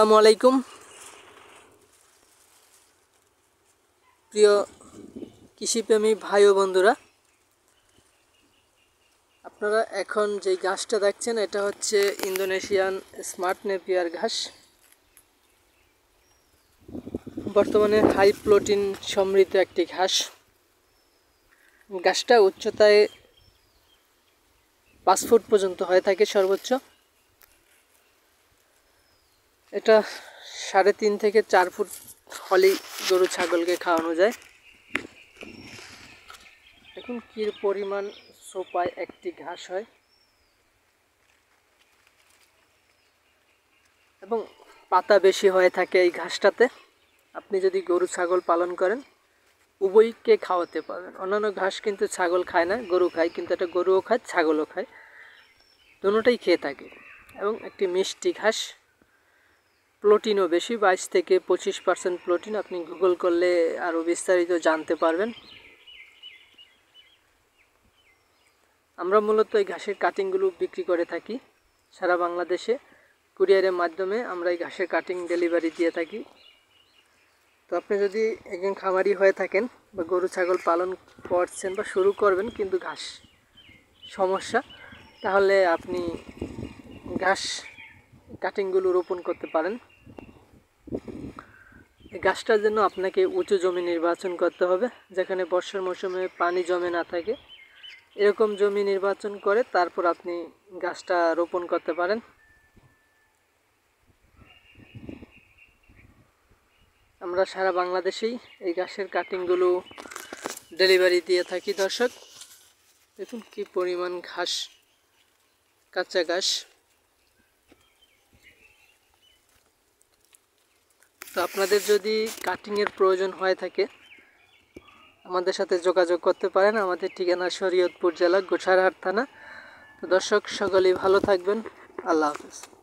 আসসালামু আলাইকুম প্রিয় কৃষিপ্রেমী ভাই ও বন্ধুরা আপনারা এখন যে ঘাসটা দেখছেন এটা হচ্ছে ইন্দোনেশিয়ান স্মার্ট নেপিয়ার ঘাস বর্তমানে হাই প্রোটিন সমৃদ্ধ একটি ঘাস ঘাসটা উচ্চতায় পাঁচ ফুট পর্যন্ত হয়ে থাকে সর্বোচ্চ এটা সাড়ে তিন থেকে চার ফুট হলেই গরু ছাগলকে খাওয়ানো যায় এখন কীর পরিমাণ সোপায় একটি ঘাস হয় এবং পাতা বেশি হয়ে থাকে এই ঘাসটাতে আপনি যদি গরু ছাগল পালন করেন উভয়কে খাওয়াতে পারবেন অন্যান্য ঘাস কিন্তু ছাগল খায় না গরু খায় কিন্তু এটা গরুও খায় ছাগলও খায় দুটাই খেয়ে থাকে এবং একটি মিষ্টি ঘাস প্রোটিনও বেশি বাইশ থেকে পঁচিশ পার্সেন্ট প্রোটিন আপনি গুগল করলে আরও বিস্তারিত জানতে পারবেন আমরা মূলত এই ঘাসের কাটিংগুলো বিক্রি করে থাকি সারা বাংলাদেশে কুরিয়ারের মাধ্যমে আমরা এই ঘাসের কাটিং ডেলিভারি দিয়ে থাকি তো আপনি যদি একজন খামারি হয়ে থাকেন বা গরু ছাগল পালন করছেন বা শুরু করবেন কিন্তু ঘাস সমস্যা তাহলে আপনি ঘাস কাটিংগুলো রোপণ করতে পারেন গাছটার জন্য আপনাকে উঁচু জমি নির্বাচন করতে হবে যেখানে বর্ষার মৌসুমে পানি জমে না থাকে এরকম জমি নির্বাচন করে তারপর আপনি গাছটা রোপণ করতে পারেন আমরা সারা বাংলাদেশেই এই গাছের কাটিংগুলো ডেলিভারি দিয়ে থাকি দর্শক দেখুন কি পরিমাণ ঘাস কাঁচা ঘাস তো আপনাদের যদি কাটিংয়ের প্রয়োজন হয়ে থাকে আমাদের সাথে যোগাযোগ করতে পারেন আমাদের ঠিকানা শরীয়তপুর জেলা গোছারহাট থানা তো দর্শক সকলেই ভালো থাকবেন আল্লাহ হাফিজ